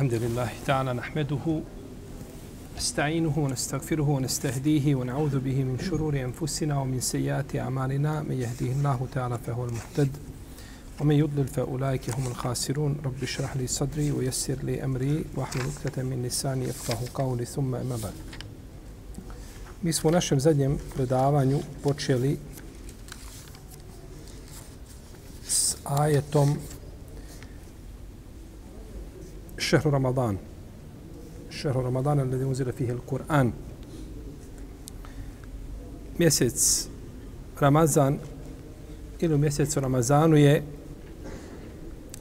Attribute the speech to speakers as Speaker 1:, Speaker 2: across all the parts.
Speaker 1: الحمد لله تعالى نحمده نستعينه ونستغفره ونستهديه ونعوذ به من شرور أنفسنا ومن سيئات أعمالنا من يهديه الله تعالى فهو المهتد ومن يضلل فأولئك هم الخاسرون رب اشرح لي صدري ويسر لي أمري واحلل عقدة من lisani يفقهوا قولي ثم أما بعد Mi smo u našem zadnjem predavanju počeli s ajetom šehr Ramadan. Šehr Ramadan je ljudi uzira fihi Kur'an. Mjesec Ramazan ili u mjesecu Ramazanu je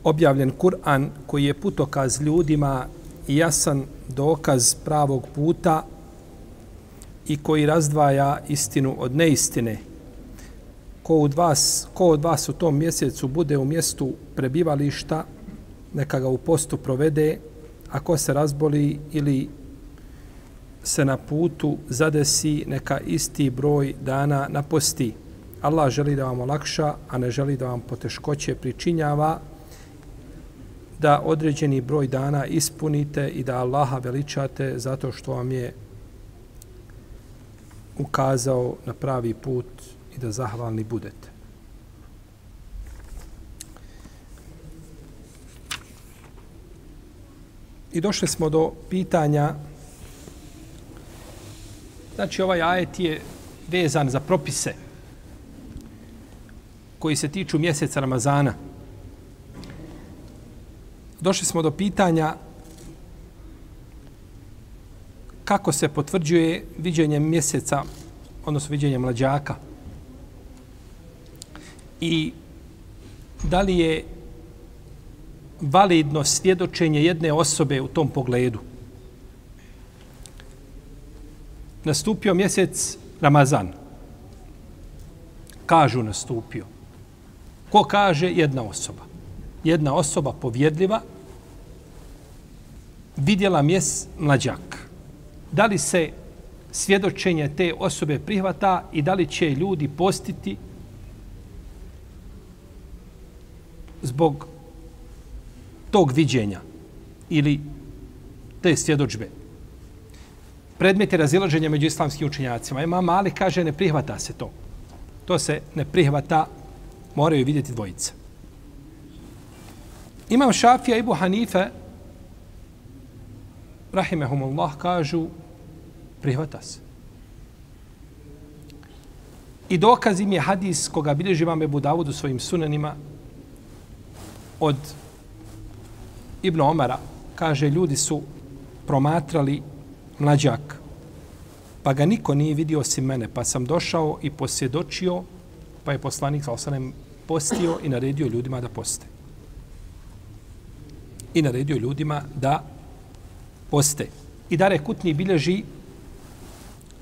Speaker 1: objavljen Kur'an koji je putokaz ljudima i jasan dokaz pravog puta i koji razdvaja istinu od neistine. Ko od vas, ko od vas u tom mjesecu bude u mjestu prebivališta, neka ga u postu provede ako se razboli ili se na putu zadesi neka isti broj dana na posti. Allah želi da vam olakša, a ne želi da vam poteškoće pričinjava da određeni broj dana ispunite i da Allaha veličate zato što vam je ukazao na pravi put i da zahvalni budete. I došli smo do pitanja, znači ovaj ajet je vezan za propise koji se tiču mjeseca Ramazana. Došli smo do pitanja kako se potvrđuje viđenje mjeseca, odnosno viđenje mlađaka. I da li je validno svjedočenje jedne osobe u tom pogledu. Nastupio mjesec Ramazan. Kažu nastupio. Ko kaže? Jedna osoba. Jedna osoba povjedljiva vidjela mjes mlađak. Da li se svjedočenje te osobe prihvata i da li će ljudi postiti zbog tog viđenja ili te svjedočbe. Predmet je razilaženje među islamskim učinjacima. Ima mali kaže ne prihvata se to. To se ne prihvata, moraju vidjeti dvojice. Imam Šafija i Buhanife, rahimehumullah, kažu prihvata se. I dokaz im je hadis koga bilježi vam Ebu Davud u svojim sunanima od Ibn Omara, kaže, ljudi su promatrali mlađak, pa ga niko nije vidio osim mene, pa sam došao i posjedočio, pa je poslanik sa osanem postio i naredio ljudima da poste. I naredio ljudima da poste. I dare kutni bilježi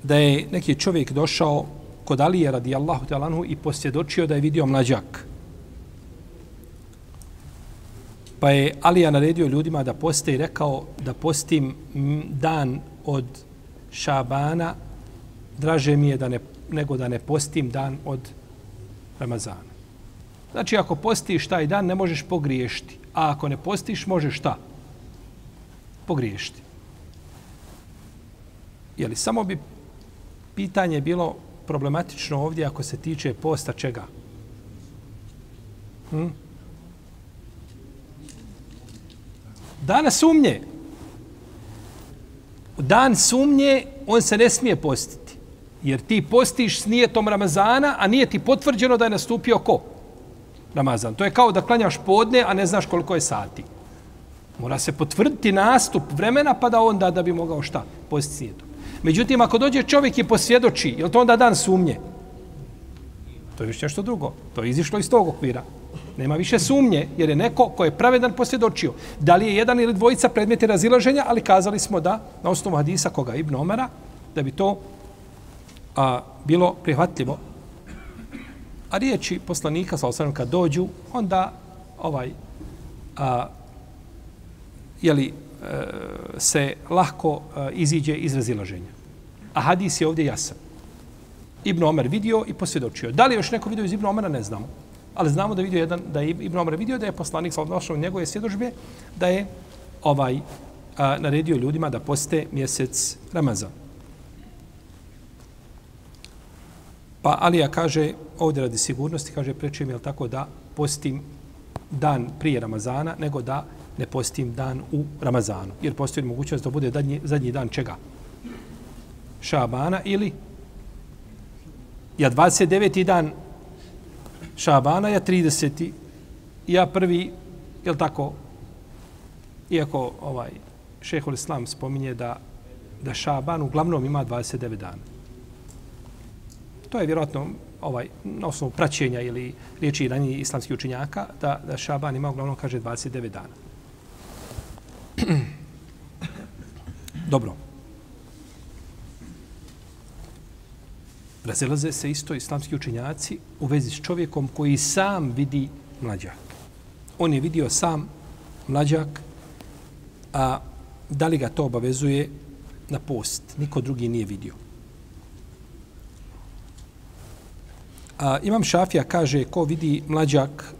Speaker 1: da je neki čovjek došao kod Alije radijallahu talanhu i posjedočio da je vidio mlađak. Pa je Alija naredio ljudima da poste i rekao da postim dan od Šabana, draže mi je da ne, nego da ne postim dan od Ramazana. Znači, ako postiš taj dan, ne možeš pogriješti. A ako ne postiš, možeš šta? Pogriješiti. Jeli, samo bi pitanje bilo problematično ovdje ako se tiče posta čega? Hm? dana sumnje. Dan sumnje, on se ne smije postiti. Jer ti postiš s nijetom Ramazana, a nije ti potvrđeno da je nastupio ko? Ramazan. To je kao da klanjaš podne, a ne znaš koliko je sati. Mora se potvrditi nastup vremena, pa da onda da bi mogao šta? Postiti s nijetom. Međutim, ako dođe čovjek i posvjedoči, je to onda dan sumnje? To je više nešto drugo. To je izišlo iz tog okvira. Nema više sumnje, jer je neko ko je pravedan posvjedočio. Da li je jedan ili dvojica predmeti razilaženja, ali kazali smo da, na osnovu hadisa koga Ibn Omara, da bi to a, bilo prihvatljivo. A riječi poslanika, sa osnovim, kad dođu, onda ovaj, a, jeli, a, e, se lahko a, e, iziđe iz razilaženja. A hadis je ovdje jasan. Ibn Omer vidio i posvjedočio. Da li još neko vidio iz Ibn Omera, ne znamo ali znamo da vidio jedan da je Ibn Omar vidio da je poslanik sallallahu u njegove svjedodžbe da je ovaj a, naredio ljudima da poste mjesec Ramazan. Pa Alija kaže, ovdje radi sigurnosti, kaže, preče jel tako da postim dan prije Ramazana, nego da ne postim dan u Ramazanu. Jer postoji mogućnost da bude zadnji, zadnji dan čega? Šabana ili? Ja 29. dan Šabana, je 30. I ja prvi, je li tako, iako ovaj, šehol Islam spominje da, da Šaban uglavnom ima 29 dana. To je vjerojatno ovaj, na osnovu praćenja ili riječi ranjih islamskih učinjaka, da, da Šaban ima uglavnom, kaže, 29 dana. Dobro. Razilaze se isto islamski učinjaci u vezi s čovjekom koji sam vidi mlađak. On je vidio sam mlađak, a da li ga to obavezuje na post. Niko drugi nije vidio. A, imam šafija, kaže, ko vidi mlađak,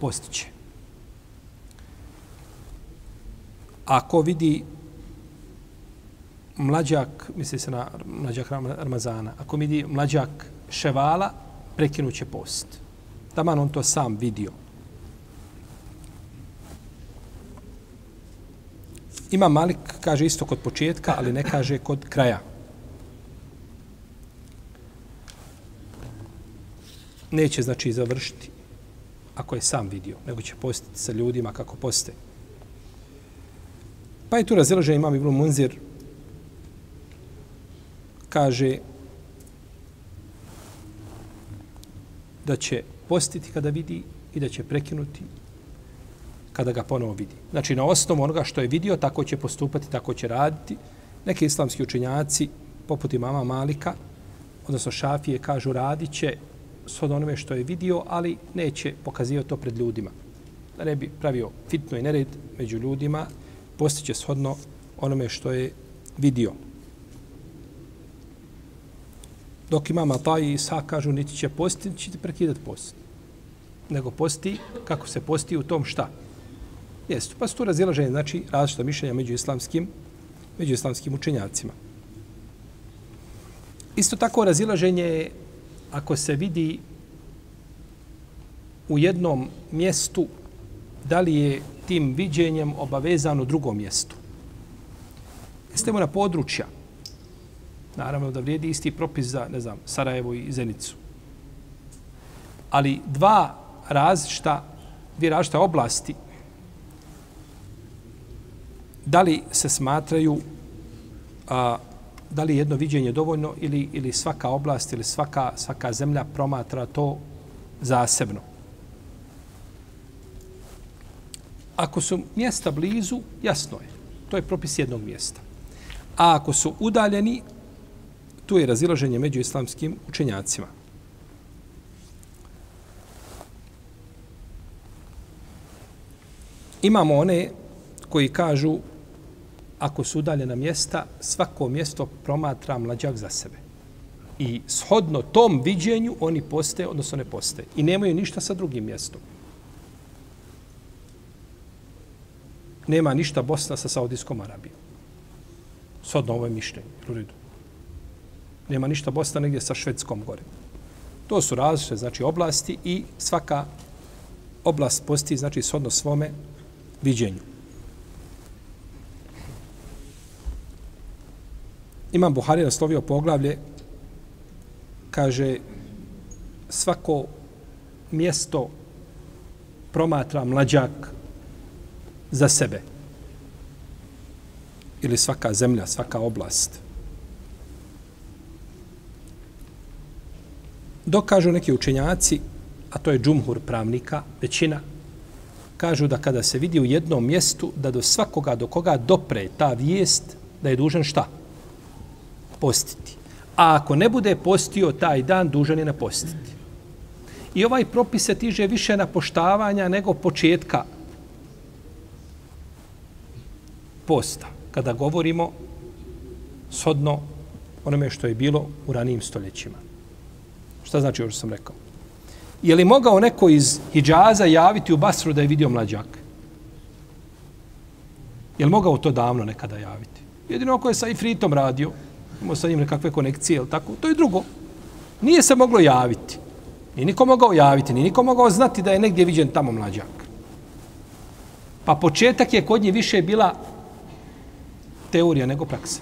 Speaker 1: postiće. A ko vidi mlađak, misli se na mlađak Ramazana, ako vidi mlađak ševala, prekinuće post. Taman on to sam vidio. Ima Malik, kaže isto kod početka, ali ne kaže kod kraja. Neće, znači, završiti ako je sam vidio, nego će postiti sa ljudima kako poste. Pa je tu razilaženje imam Ibn Munzir, kaže da će postiti kada vidi i da će prekinuti kada ga ponovo vidi. Znači, na osnovu onoga što je vidio, tako će postupati, tako će raditi. Neki islamski učenjaci, poput i mama Malika, odnosno Šafije, kažu radit će s od onome što je vidio, ali neće pokazio to pred ljudima. Da ne bi pravio fitno i nered među ljudima, postiće shodno onome što je vidio. Dok imama pa i sa kažu niti će postiti, niti će prekidati post. Nego posti kako se posti u tom šta. Jesu, pa su tu razilaženje, znači različita mišljenja među islamskim, među islamskim učenjacima. Isto tako razilaženje je ako se vidi u jednom mjestu, da li je tim viđenjem obavezano drugom mjestu. Jeste na područja. Naravno da vrijedi isti propis za, ne znam, Sarajevo i Zenicu. Ali dva različita, dvije različita oblasti da li se smatraju a, da li jedno viđenje dovoljno ili, ili svaka oblast ili svaka, svaka zemlja promatra to zasebno. Ako su mjesta blizu, jasno je. To je propis jednog mjesta. A ako su udaljeni, tu je razilaženje među islamskim učenjacima. Imamo one koji kažu ako su udaljena mjesta, svako mjesto promatra mlađak za sebe. I shodno tom viđenju oni poste, odnosno ne poste. I nemaju ništa sa drugim mjestom. Nema ništa Bosna sa Saudijskom Arabijom. Shodno ovo je mišljenje. U nema ništa Bosna negdje sa Švedskom gore. To su različite, znači, oblasti i svaka oblast posti, znači, shodno svome viđenju. Imam Buhari naslovio poglavlje, kaže, svako mjesto promatra mlađak za sebe. Ili svaka zemlja, svaka oblast – Dokažu neki učenjaci, a to je džumhur pravnika, većina, kažu da kada se vidi u jednom mjestu, da do svakoga do koga dopre ta vijest, da je dužan šta? Postiti. A ako ne bude postio taj dan, dužan je na postiti. I ovaj propis se tiže više na poštavanja nego početka posta. Kada govorimo shodno onome što je bilo u ranijim stoljećima. Šta znači ovo što sam rekao? Je li mogao neko iz Hidžaza javiti u Basru da je vidio mlađak? Je li mogao to davno nekada javiti? Jedino ako je sa Ifritom radio, imao sa njim nekakve konekcije, ili tako, to je drugo. Nije se moglo javiti. Ni niko mogao javiti, ni niko mogao znati da je negdje viđen tamo mlađak. Pa početak je kod nje više bila teorija nego praksa.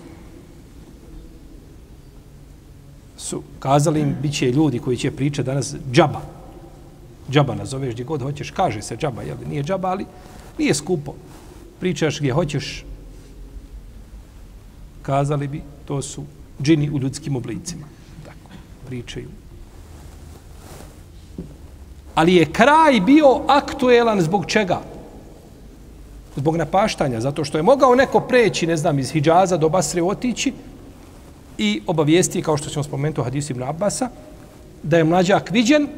Speaker 1: su kazali im, bit će ljudi koji će pričati danas džaba. Džaba nazoveš gdje god hoćeš, kaže se džaba, jel? nije džaba, ali nije skupo. Pričaš gdje hoćeš, kazali bi, to su džini u ljudskim oblicima. Tako, pričaju. Ali je kraj bio aktuelan zbog čega? Zbog napaštanja, zato što je mogao neko preći, ne znam, iz Hidžaza do Basre otići, i obavijesti, kao što ćemo spomenuti u hadisu Ibn Abbasa, da je mlađak viđen,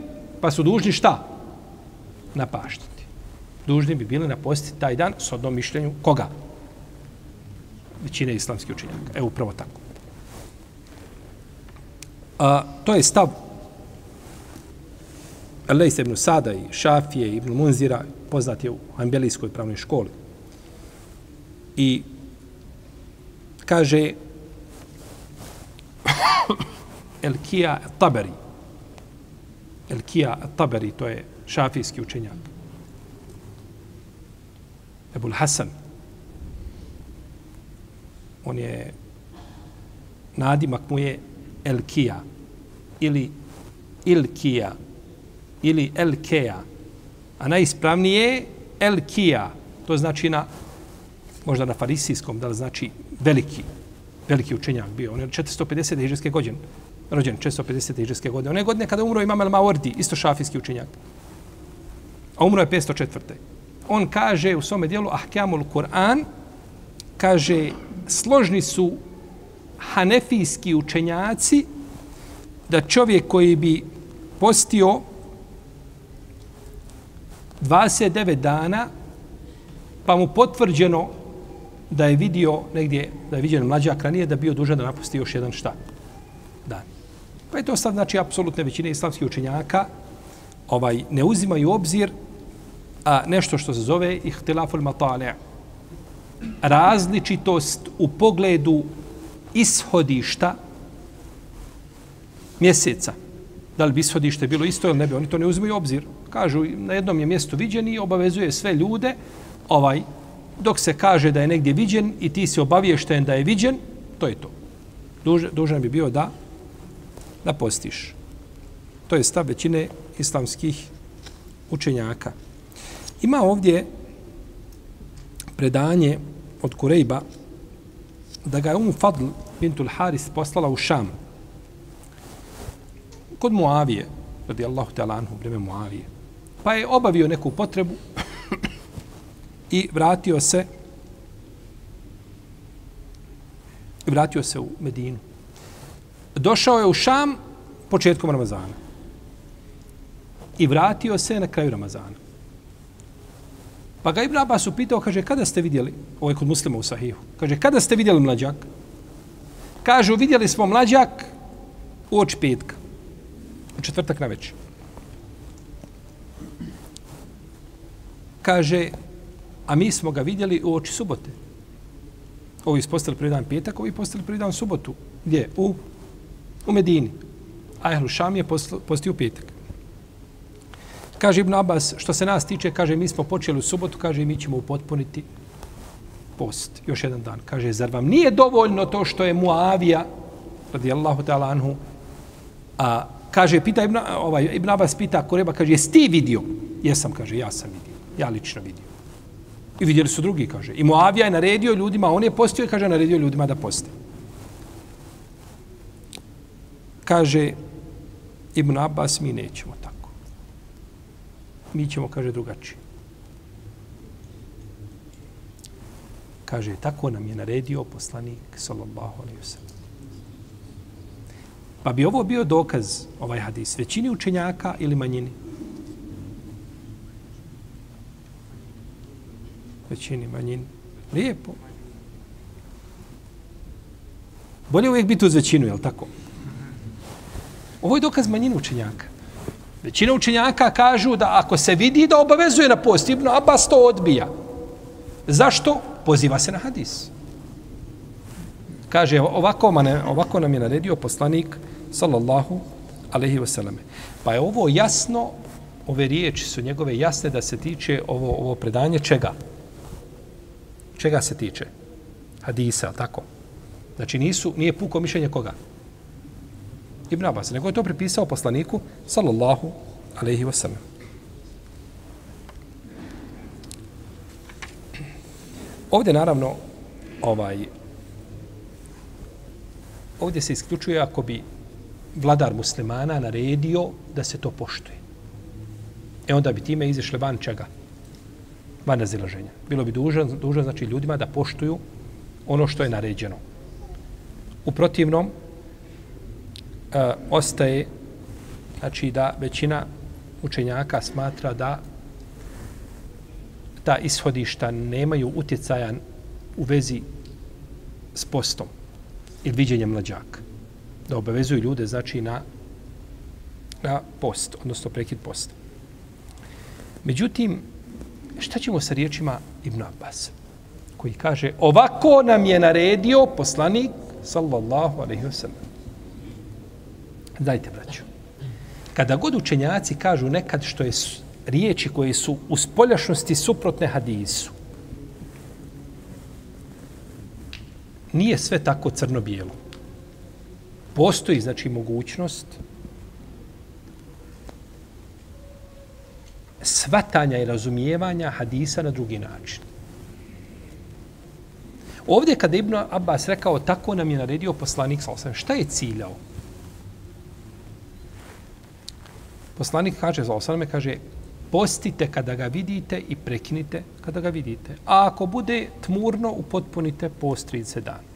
Speaker 1: pa su dužni šta? Napaštiti. Dužni bi bili na napostiti taj dan s odnom mišljenju koga? Većine islamskih učinjaka. Evo, upravo tako. A, to je stav Lejs ibn Sada i Šafije i ibn Munzira, poznat je u Ambelijskoj pravnoj školi. I kaže, Elkija Taberi. Elkija Taberi, to je šafijski učenjak. Ebul Hasan. On je, nadimak mu je Elkija. Ili Ilkija. Ili Elkeja. A najispravnije je Elkija. To znači na, možda na farisijskom, da li znači veliki veliki učenjak bio. On je 450. hiđarske godine. Rođen 450. hiđarske godine. One godine kada umro imam Al-Mawardi, isto šafijski učenjak. A umro je 504. On kaže u svome dijelu Ahkamul Kur'an, kaže složni su hanefijski učenjaci da čovjek koji bi postio 29 dana pa mu potvrđeno da je vidio negdje, da je vidio mlađa kranije, da bio dužan da napusti još jedan šta? Da. Pa je to sad, znači, apsolutne većine islamskih učenjaka ovaj, ne uzimaju obzir a, nešto što se zove ihtilaful matale. Različitost u pogledu ishodišta mjeseca. Da li bi ishodište bilo isto ili ne bi, oni to ne uzimaju obzir. Kažu, na jednom je mjestu viđeni i obavezuje sve ljude ovaj dok se kaže da je negdje viđen i ti se obaviješten da je viđen, to je to. Duž, dužan bi bio da, da postiš. To je stav većine islamskih učenjaka. Ima ovdje predanje od Kurejba da ga je Umu Fadl Bintul Haris poslala u Šam. Kod Muavije, radijallahu ta'ala anhu, vreme Muavije. Pa je obavio neku potrebu, i vratio se vratio se u Medinu. Došao je u Šam početkom Ramazana. I vratio se na kraju Ramazana. Pa ga Ibn Abbas upitao, kaže, kada ste vidjeli, ovo je kod muslima u Sahihu, kaže, kada ste vidjeli mlađak? Kažu, vidjeli smo mlađak u oči petka. U četvrtak na večer. Kaže, a mi smo ga vidjeli u oči subote. Ovi su postali prvi dan petak, ovi postali prvi dan subotu. Gdje? U, u Medini. A Ehlu Šam je postio petak. Kaže Ibn Abbas, što se nas tiče, kaže, mi smo počeli u subotu, kaže, mi ćemo upotpuniti post. Još jedan dan. Kaže, zar vam nije dovoljno to što je Muavija, radijallahu ta'ala anhu, a Kaže, pita Ibn, ovaj, Ibn Abbas pita Kureba, kaže, jesi ti vidio? Jesam, kaže, ja sam vidio. Ja lično vidio. I vidjeli su drugi, kaže. I Moavija je naredio ljudima, on je postio i kaže, naredio ljudima da poste. Kaže, Ibn Abbas, mi nećemo tako. Mi ćemo, kaže, drugačije. Kaže, tako nam je naredio poslanik, sallallahu alaihi wa Pa bi ovo bio dokaz, ovaj hadis, većini učenjaka ili manjini? većini, manjini. Lijepo. Bolje uvijek biti uz većinu, jel tako? Ovo je dokaz manjina učenjaka. Većina učenjaka kažu da ako se vidi da obavezuje na post, a Abbas to odbija. Zašto? Poziva se na hadis. Kaže, ovako, mane, ovako nam je naredio poslanik, sallallahu alaihi wasalame. Pa je ovo jasno, ove riječi su njegove jasne da se tiče ovo, ovo predanje Čega? Čega se tiče? Hadisa, tako. Znači nisu, nije puko mišljenje koga? Ibn Abbas, nego je to pripisao poslaniku, sallallahu alaihi wasallam. Ovdje naravno, ovaj, ovdje se isključuje ako bi vladar muslimana naredio da se to poštuje. E onda bi time izašle van čega? ma razilaženja. Bilo bi dužan, dužan znači ljudima da poštuju ono što je naređeno. U protivnom, e, ostaje znači da većina učenjaka smatra da ta ishodišta nemaju utjecaja u vezi s postom ili viđenjem mlađaka. Da obavezuju ljude znači na, na post, odnosno prekid posta. Međutim, šta ćemo sa riječima Ibn Abbas, koji kaže, ovako nam je naredio poslanik, sallallahu alaihi wa sallam. Dajte, braću. Kada god učenjaci kažu nekad što je riječi koje su u spoljašnosti suprotne hadisu, nije sve tako crno-bijelo. Postoji, znači, mogućnost, svatanja i razumijevanja hadisa na drugi način. Ovdje kada Ibn Abbas rekao tako nam je naredio poslanik sa osam, šta je ciljao? Poslanik kaže za osam, kaže postite kada ga vidite i prekinite kada ga vidite. A ako bude tmurno, upotpunite post 30 dana.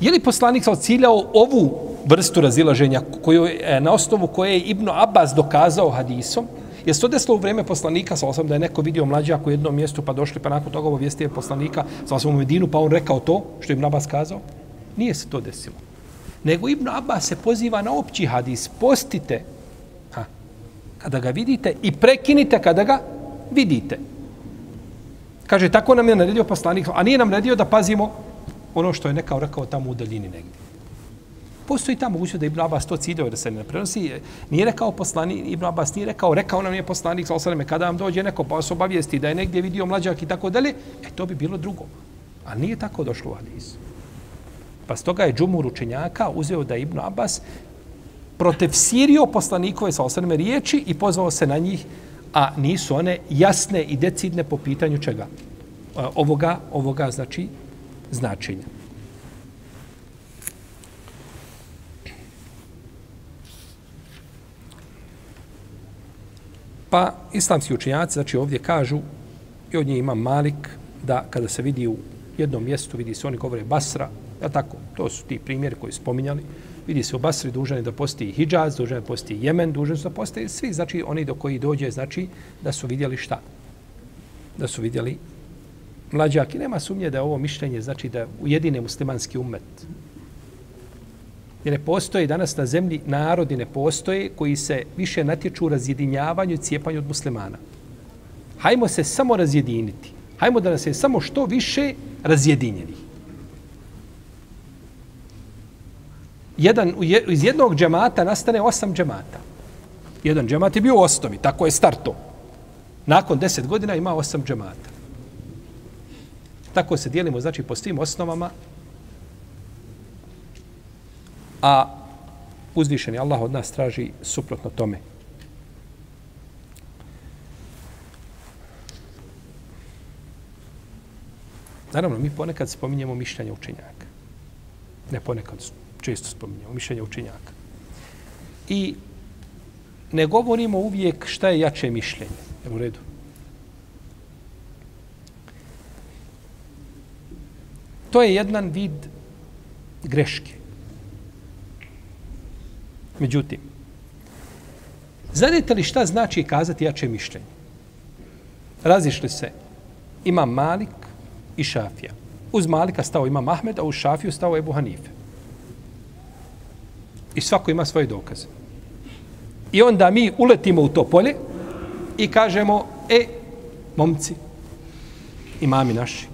Speaker 1: Je li poslanik sa ciljao ovu vrstu razilaženja koju, e, na osnovu koje je Ibnu Abbas dokazao hadisom? Je se to desilo u vrijeme poslanika sa osam da je neko vidio mlađaka u jednom mjestu pa došli pa nakon toga obavijesti poslanika sa osam u Medinu pa on rekao to što je Ibnu Abbas kazao? Nije se to desilo. Nego Ibnu Abbas se poziva na opći hadis. Postite ha, kada ga vidite i prekinite kada ga vidite. Kaže, tako nam je naredio poslanik, a nije nam naredio da pazimo ono što je nekao rekao tamo u daljini negdje. Postoji ta mogućnost da Ibn Abbas to cidio da se ne prenosi. Nije rekao poslani, Ibn Abbas nije rekao, rekao nam je poslanik, sa osaname, kada vam dođe neko pa se obavijesti da je negdje vidio mlađak i tako dalje, e to bi bilo drugo. A nije tako došlo u Adiz. Pa stoga je džumur učenjaka uzeo da Ibn Abbas protefsirio poslanikove sa osaname riječi i pozvao se na njih, a nisu one jasne i decidne po pitanju čega. Ovoga, ovoga znači, značenja. Pa islamski učenjaci, znači ovdje kažu, i od nje ima Malik, da kada se vidi u jednom mjestu, vidi se oni govore Basra, da tako, to su ti primjeri koji spominjali, vidi se u Basri dužani da posti Hidžaz, dužani da posti Jemen, dužani su da posti svi, znači oni do koji dođe, znači da su vidjeli šta? Da su vidjeli mlađak i nema sumnje da ovo mišljenje znači da ujedine muslimanski umet. Jer ne postoje danas na zemlji narodi ne postoje koji se više natječu u razjedinjavanju i cijepanju od muslimana. Hajmo se samo razjediniti. Hajmo da nas je samo što više razjedinjeni. Jedan, iz jednog džemata nastane osam džemata. Jedan džemat je bio u osnovi, tako je starto. Nakon deset godina ima osam džemata. Tako se dijelimo, znači, po svim osnovama. A uzvišeni Allah od nas traži suprotno tome. Naravno, mi ponekad spominjemo mišljanje učenjaka. Ne ponekad, često spominjemo mišljanje učenjaka. I ne govorimo uvijek šta je jače mišljenje. Je u redu? To je jedan vid greške. Međutim, znate li šta znači kazati jače mišljenje? Razišli se. Ima Malik i Šafija. Uz Malika stao ima Ahmed, a uz Šafiju stao Ebu Hanife. I svako ima svoje dokaze. I onda mi uletimo u to polje i kažemo, e, momci, imami naši,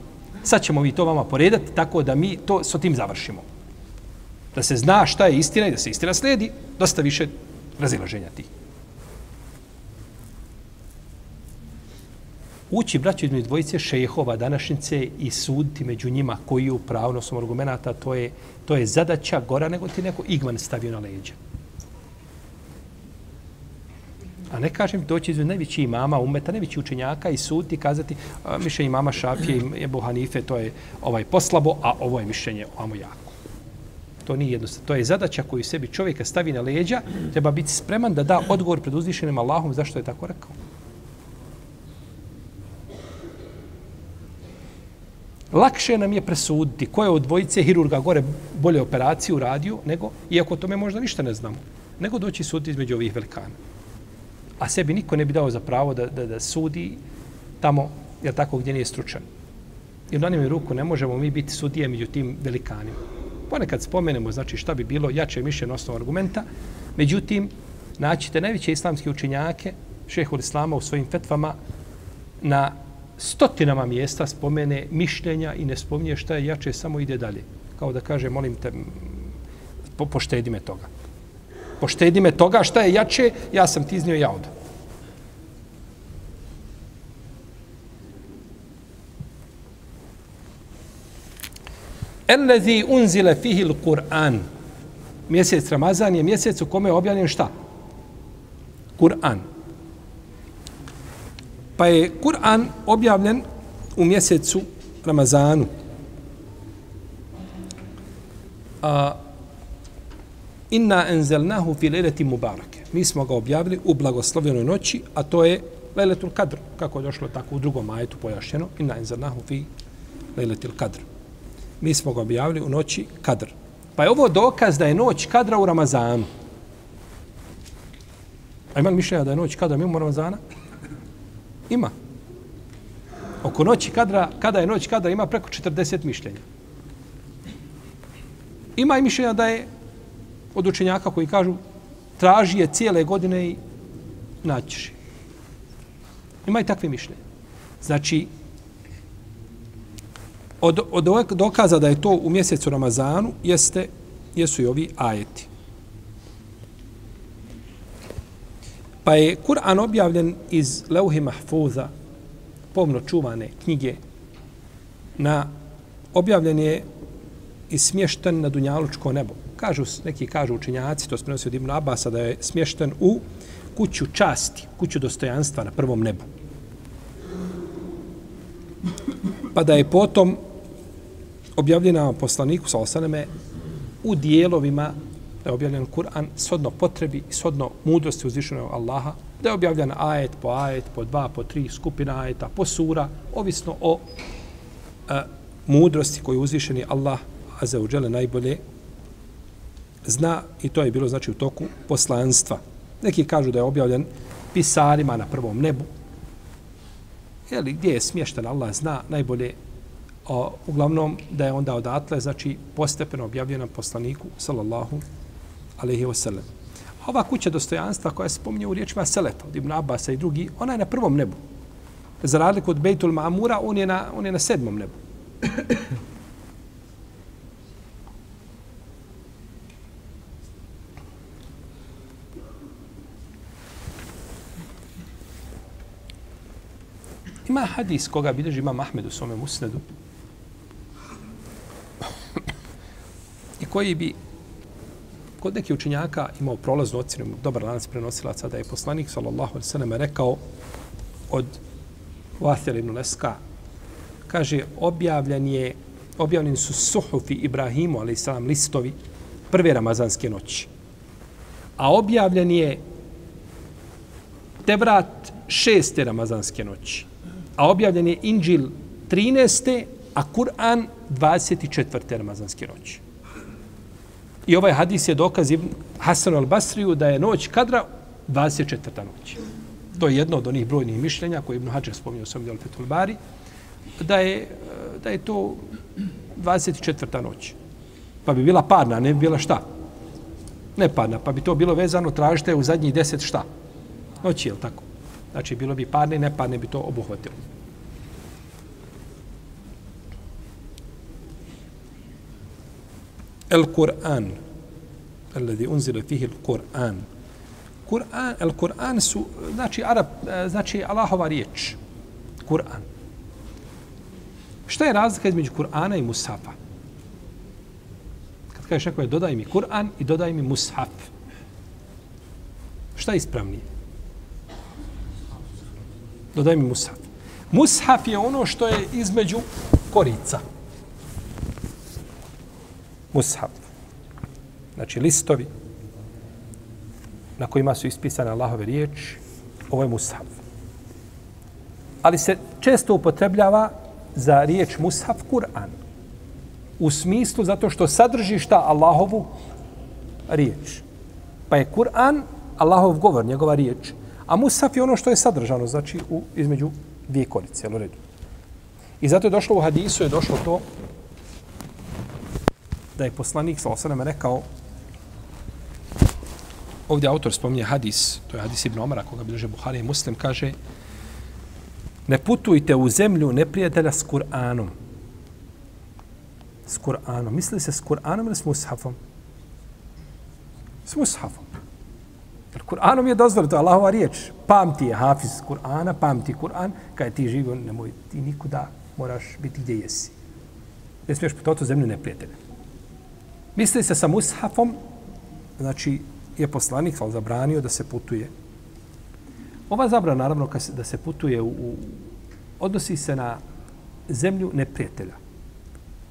Speaker 1: sad ćemo mi to vama poredati tako da mi to s tim završimo. Da se zna šta je istina i da se istina sledi, dosta više razilaženja ti. Ući braću između dvojice šejehova današnjice i suditi među njima koji je u pravnostom argumenta, to je, to je zadaća gora nego ti neko igman stavio na leđa. A ne kažem doći iz najveći imama umeta, najveći učenjaka i suti kazati a, mišljenje imama Šafije i Ebu Hanife, to je ovaj poslabo, a ovo je mišljenje ovamo jako. To nije jednostavno. To je zadaća koju sebi čovjeka stavi na leđa, treba biti spreman da da odgovor pred uzvišenim Allahom zašto je tako rekao. Lakše nam je presuditi koje od dvojice hirurga gore bolje operaciju radio, nego, iako tome možda ništa ne znamo, nego doći sud između ovih velikana a sebi niko ne bi dao za pravo da, da, da sudi tamo, jer tako gdje nije stručan. I u danim ruku ne možemo mi biti sudije među tim velikanima. Ponekad spomenemo, znači šta bi bilo jače mišlje na osnovu argumenta, međutim, te najveće islamske učinjake, šehol islama u svojim fetvama, na stotinama mjesta spomene mišljenja i ne spominje šta je jače, samo ide dalje. Kao da kaže, molim te, po, poštedi me toga poštedi me toga šta je jače, ja sam ti iznio ja odam. Ellezi unzile fihi l-Kur'an. Mjesec Ramazan je mjesec u kome je objavljen šta? Kur'an. Pa je Kur'an objavljen u mjesecu Ramazanu. A, inna enzelnahu fi lejleti mubarake. Mi smo ga objavili u blagoslovenoj noći, a to je leletul kadr, kako je došlo tako u drugom majetu pojašnjeno, inna enzelnahu fi leletil kadr. Mi smo ga objavili u noći kadr. Pa je ovo dokaz da je noć kadra u Ramazanu. A ima li mišljenja da je noć kadra mimo Ramazana? Ima. Oko noći kadra, kada je noć kadra, ima preko 40 mišljenja. Ima i mišljenja da je od učenjaka koji kažu traži je cijele godine i naćiš je. Ima i takve mišljenje. Znači, od, od dokaza da je to u mjesecu Ramazanu, jeste, jesu i ovi ajeti. Pa je Kur'an objavljen iz Leuhi Mahfuza, pomno čuvane knjige, na objavljen je i smješten na Dunjalučko nebo kažu, neki kažu učinjaci, to se od Ibn Abasa, da je smješten u kuću časti, kuću dostojanstva na prvom nebu. Pa da je potom objavljena poslaniku sa osaneme u dijelovima da je objavljen Kur'an sodno potrebi i sodno mudrosti uzvišenog Allaha, da je objavljen ajet po ajet, po dva, po tri, skupina ajeta, po sura, ovisno o e, mudrosti koju uzvišeni Allah, a za uđele najbolje, zna i to je bilo znači u toku poslanstva. Neki kažu da je objavljen pisarima na prvom nebu. Jeli, gdje je smješten Allah zna najbolje o, uglavnom da je onda odatle znači postepeno objavljen na poslaniku sallallahu alaihi wasallam. Ova kuća dostojanstva koja se pominje u riječima Seleta od Ibn Abasa i drugi, ona je na prvom nebu. Za razliku od Bejtul Mamura, on je na, on je na sedmom nebu. Ima hadis koga bilježi Imam Ahmed u svome musnedu i koji bi kod neki učinjaka imao prolaznu ocjenu, dobar lanac prenosila da je poslanik, sallallahu alaihi sallam, rekao od Vathir ibn Leska, kaže, objavljen je, objavljeni su suhufi Ibrahimu, ali sallam, listovi, prve ramazanske noći. A objavljen je Tevrat šeste ramazanske noći a objavljen je Inđil 13. a Kur'an 24. ramazanske noći. I ovaj hadis je dokaz Ibn Hasan al-Basriju da je noć kadra 24. noć. To je jedno od onih brojnih mišljenja koje Ibn Hađar spominje u svom djelu Fethul da je, da je to 24. noć. Pa bi bila parna, ne bi bila šta? Ne parna, pa bi to bilo vezano, tražite u zadnjih deset šta? Noći, je li tako? Znači, bilo bi parne i neparne bi to obuhvatilo. El Kur'an. Alladhi unzila fihi el Kur'an. Kur'an, el Kur'an su, znači, Arab, eh, znači, Allahova riječ. Kur'an. Šta je razlika između Kur'ana i Musafa? Kad kažeš nekome, dodaj mi Kur'an i dodaj mi Mushaf. Šta je ispravnije? Dodaj mi mushaf. Mushaf je ono što je između korica. Mushaf. Znači listovi na kojima su ispisane Allahove riječ. Ovo je mushaf. Ali se često upotrebljava za riječ mushaf Kur'an. U smislu zato što sadrži šta Allahovu riječ. Pa je Kur'an Allahov govor, njegova riječ. Riječ. A musaf je ono što je sadržano, znači u, između dvije korice, jel u redu? I zato je došlo u hadisu, je došlo to da je poslanik, sa osadama, rekao Ovdje autor spominje hadis, to je hadis Ibn Omara, koga bilože Buhari i Muslim, kaže Ne putujte u zemlju neprijatelja s Kur'anom. S Kur'anom. Misli se s Kur'anom ili s Mushafom? S Mushafom. Jer Kur'anom je dozvoljeno, to je Allahova riječ. Pamti je hafiz Kur'ana, pamti Kur'an, kada ti živi, nemoj ti nikuda, moraš biti gdje jesi. Ne smiješ po toto zemlju neprijatelje. Misli se sa Mushafom, znači je poslanik, ali zabranio da se putuje. Ova zabrana, naravno, kad se, da se putuje u, u, odnosi se na zemlju neprijatelja.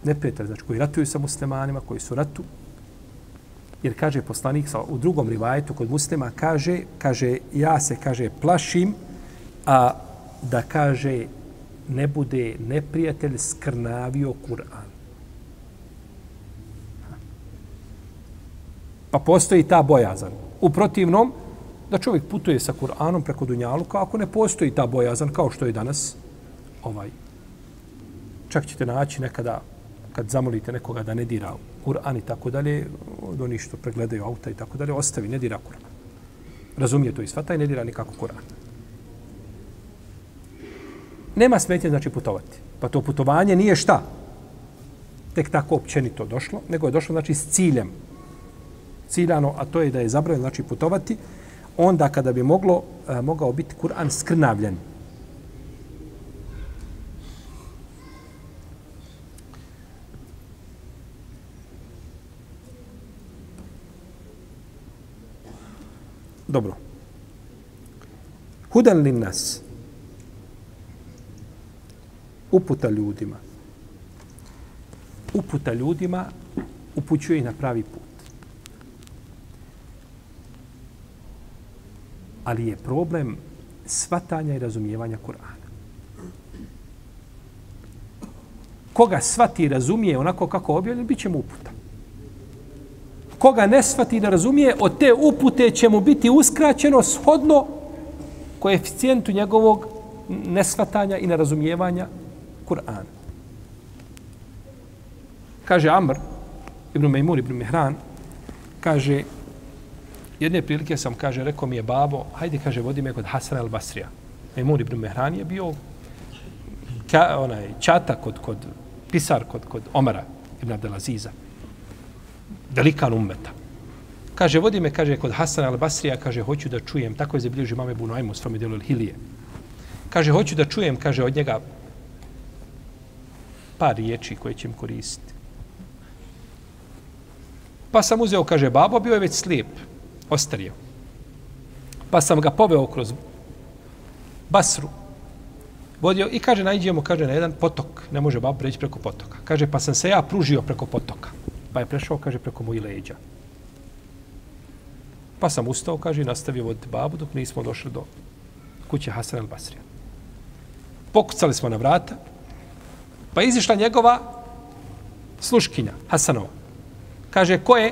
Speaker 1: Neprijatelja, znači koji ratuju sa muslimanima, koji su ratu, Jer kaže poslanik sa u drugom rivajetu kod muslima kaže, kaže ja se kaže plašim a da kaže ne bude neprijatelj skrnavio Kur'an. Pa postoji ta bojazan. U protivnom, da čovjek putuje sa Kur'anom preko Dunjaluka, kako ne postoji ta bojazan kao što je danas, ovaj, čak ćete naći nekada kad zamolite nekoga da ne dira Kur'an i tako dalje, od onih što pregledaju auta i tako dalje, ostavi, ne dira Kur'an. Razumije to i svata i ne dira nikako Kur'an. Nema smetnje znači putovati. Pa to putovanje nije šta? Tek tako općenito došlo, nego je došlo znači s ciljem. Ciljano, a to je da je zabranjeno znači putovati, onda kada bi moglo, eh, mogao biti Kur'an skrnavljen. Dobro. Hudan li nas? Uputa ljudima. Uputa ljudima upućuje i na pravi put. Ali je problem svatanja i razumijevanja Kur'ana. Koga svati i razumije onako kako objavljen, bit će mu uputa koga ne svati da razumije, od te upute će mu biti uskraćeno shodno koeficijentu njegovog nesvatanja i nerazumijevanja Kur'ana. Kaže Amr, Ibn Mejmur, Ibn Mehran, kaže, jedne prilike sam, kaže, rekao mi je babo, hajde, kaže, vodi me kod Hasan al Basrija. Mejmur Ibn Mehran je bio ka, onaj, čata kod, kod pisar, kod, kod Omara Ibn Abdelaziza. Aziza velikan ummeta. Kaže, vodi me, kaže, kod Hasan al-Basrija, kaže, hoću da čujem, tako je zabilježio mame Bu Noajmu, svome djelu Hilije. Kaže, hoću da čujem, kaže, od njega par riječi koje će im koristiti. Pa sam uzeo, kaže, babo, bio je već slijep, ostario. Pa sam ga poveo kroz Basru. Vodio i kaže, najđemo, kaže, na jedan potok, ne može babo preći preko potoka. Kaže, pa sam se ja pružio preko potoka pa je prešao, kaže, preko moji leđa. Pa sam ustao, kaže, i nastavio voditi babu dok nismo došli do kuće Hasan al Basrija. Pokucali smo na vrata, pa je izišla njegova sluškinja, Hasanova. Kaže, ko je?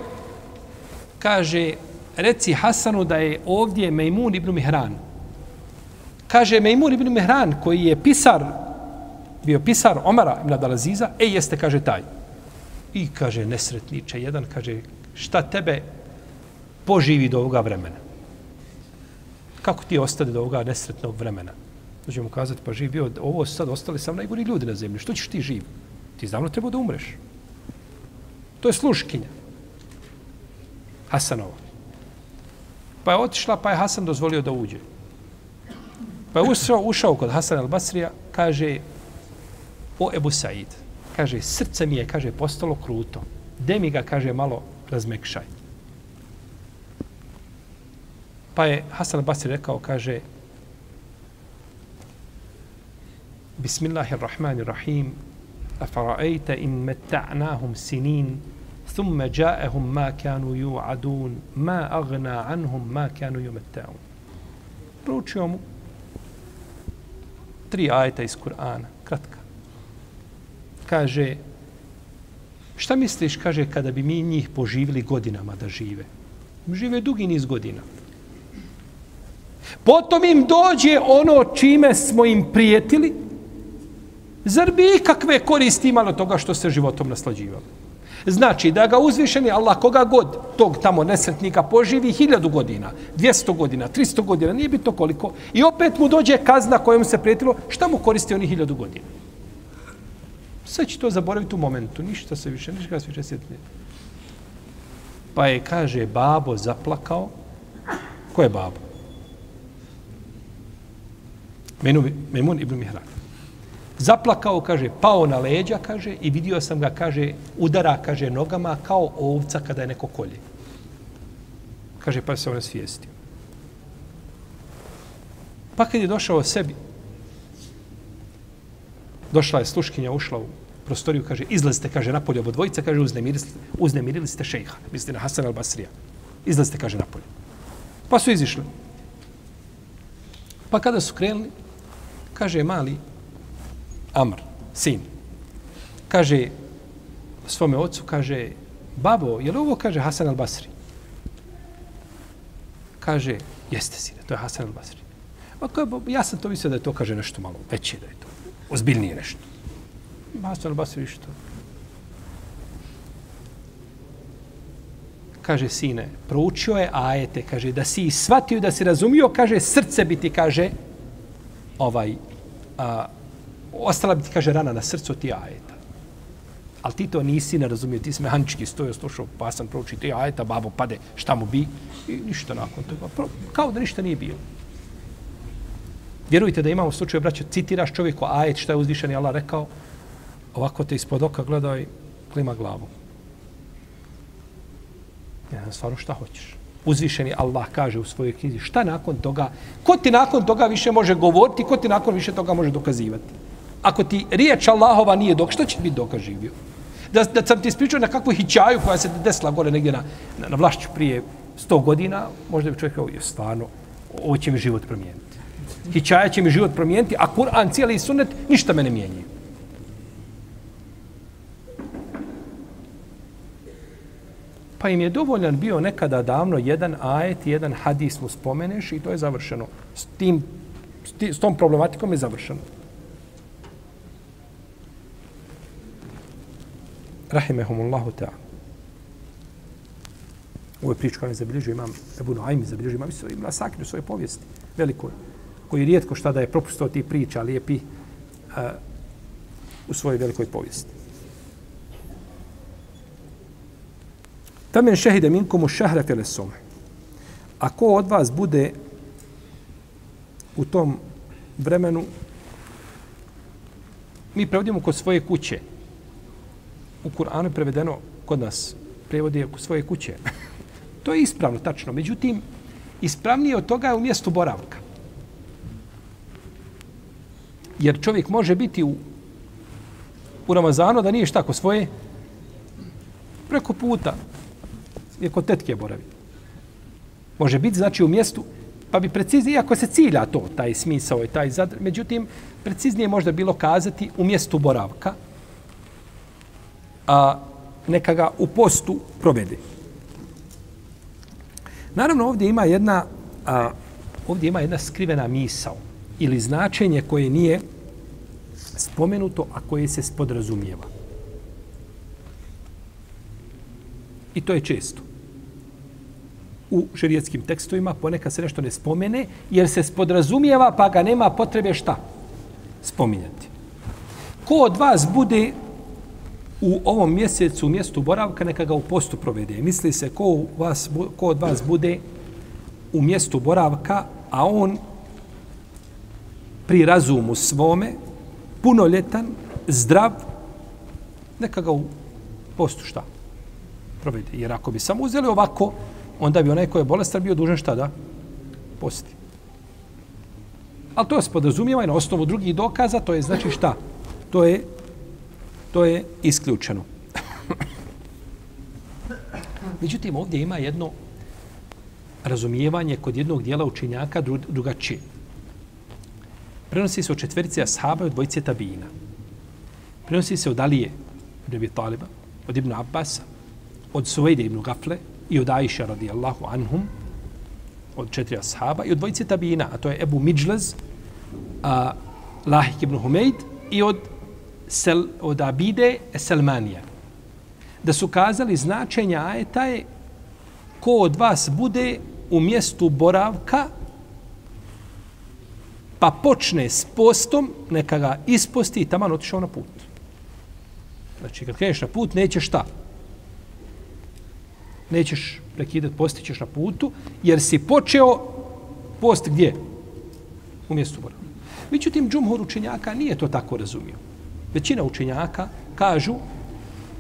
Speaker 1: Kaže, reci Hasanu da je ovdje Mejmun ibn Mihran. Kaže, Mejmun ibn Mihran, koji je pisar, bio pisar Omara ibn Adalaziza, e, jeste, kaže, taj i kaže nesretniče jedan, kaže šta tebe poživi do ovoga vremena? Kako ti ostade do ovoga nesretnog vremena? Znači mu kazati, pa živi bio, ovo sad ostali sam najgori ljudi na zemlji. Što ćeš ti živ? Ti znamno treba da umreš. To je sluškinja. Hasanova. Pa je otišla, pa je Hasan dozvolio da uđe. Pa je ušao, ušao kod Hasan al-Basrija, kaže, o Ebu Said kaže, srce mi je, kaže, postalo kruto. De mi ga, kaže, malo razmekšaj. Pa je Hasan Basri rekao, kaže, Bismillahirrahmanirrahim, a faraejte in metta'nahum sinin, thumme ja'ehum ma kanu ju adun, ma agna anhum ma kanu ju metta'un. Ručio mu tri ajeta iz Kur'ana, kratka kaže, šta misliš, kaže, kada bi mi njih poživili godinama da žive? Žive dugi niz godina. Potom im dođe ono čime smo im prijetili, zar bi ikakve koristi imali od toga što se životom naslađivali? Znači, da ga uzvišeni Allah koga god tog tamo nesretnika poživi hiljadu godina, dvijesto godina, tristo godina, nije bitno koliko, i opet mu dođe kazna kojom se prijetilo, šta mu koristi oni hiljadu godina? sve će to zaboraviti u momentu, ništa se više, ništa se više sjetne. Pa je, kaže, babo zaplakao. Ko je babo? Menu, Memun ibn Mihran. Zaplakao, kaže, pao na leđa, kaže, i vidio sam ga, kaže, udara, kaže, nogama kao ovca kada je neko kolje. Kaže, pa se on svijesti. Pa kad je došao o sebi, došla je sluškinja, ušla u prostoriju, kaže, izlazite, kaže, napolje obo dvojica, kaže, uznemirili, uznemirili ste šejha, mislite na Hasan al-Basrija. Izlazite, kaže, napolje. Pa su izišli. Pa kada su krenuli, kaže mali Amr, sin, kaže svome ocu, kaže, babo, je li ovo, kaže, Hasan al-Basri? Kaže, jeste, sine, to je Hasan al-Basri. Ja sam to mislio da je to, kaže, nešto malo veće, da je to ozbiljnije nešto. Master al-Basri što? Kaže, sine, proučio je ajete, kaže, da si shvatio, da si razumio, kaže, srce biti, kaže, ovaj, a, ostala biti, kaže, rana na srcu ti ajeta. Ali ti to nisi ne razumio, ti si mehanički stojio, slušao, pa sam proučio ti ajeta, babo pade, šta mu bi? I ništa nakon toga. Kao da ništa nije bilo. Vjerujte da imamo slučaje, braćo, citiraš čovjeku ajet, šta je uzvišeni Allah rekao, ovako te ispod oka gleda i klima glavom. Ne znam stvarno šta hoćeš. Uzvišeni Allah kaže u svojoj knjizi šta nakon toga, ko ti nakon toga više može govoriti, ko ti nakon više toga može dokazivati. Ako ti riječ Allahova nije dok, što će biti dokaživio? Da, da sam ti ispričao na kakvu hićaju koja se desila gore negdje na, na, na vlašću prije 100 godina, možda bi čovjek kao, je stvarno, ovo će mi život promijeniti. Hićaja će mi život promijeniti, a Kur'an cijeli sunet ništa me ne mijenjaju. pa im je dovoljan bio nekada davno jedan ajet, jedan hadis mu spomeneš i to je završeno. S, tim, s, ti, s tom problematikom je završeno. Rahimehumullahu ta'ala. U je priča koja je zabilježio imam Ebu Noaim, zabilježio imam Isra Ibn Asakir u svojoj povijesti, velikoj, koji rijetko šta da je propustao ti priča lijepi uh, u svojoj velikoj povijesti. Femen šehide minkum u šahre fele sumhe. A ko od vas bude u tom vremenu, mi prevodimo kod svoje kuće. U Kur'anu je prevedeno kod nas, prevodi je kod svoje kuće. to je ispravno, tačno. Međutim, ispravnije od toga je u mjestu boravka. Jer čovjek može biti u, u Ramazanu da nije šta kod svoje preko puta, je kod tetke boravi. Može biti, znači, u mjestu, pa bi preciznije, iako se cilja to, taj smisao i taj zadr, međutim, preciznije možda bilo kazati u mjestu boravka, a neka ga u postu provede. Naravno, ovdje ima jedna, a, ovdje ima jedna skrivena misao ili značenje koje nije spomenuto, a koje se spodrazumijeva. I to je često u šerijetskim tekstovima, ponekad se nešto ne spomene, jer se spodrazumijeva pa ga nema potrebe šta? Spominjati. Ko od vas bude u ovom mjesecu u mjestu boravka, neka ga u postu provede. Misli se ko, vas, ko od vas bude u mjestu boravka, a on pri razumu svome, punoljetan, zdrav, neka ga u postu šta? Provede. Jer ako bi samo uzeli ovako, onda bi onaj ko je bolestan bio dužan šta da posti. Ali to se podrazumijeva i na osnovu drugih dokaza, to je znači šta? To je, to je isključeno. Međutim, ovdje ima jedno razumijevanje kod jednog dijela učenjaka drugačije. Prenosi se od četverice ashaba i od dvojice tabijina. Prenosi se od Alije, od Taliba, od Ibn Abbas, od Suvejde Ibn Gafle, i od Aisha radijallahu anhum, od četiri ashaba, i od dvojice tabina, a to je Ebu Midžlez, a, Lahik ibn Humeid, i od, sel, od Abide Selmanija. Da su kazali značenja ajeta je ko od vas bude u mjestu boravka, pa počne s postom, neka ga isposti i taman otišao na put. Znači, kad kreneš na put, neće šta? nećeš prekidati post, ćeš na putu, jer si počeo post gdje? U mjestu mora. Međutim, džumhur učenjaka nije to tako razumio. Većina učenjaka kažu,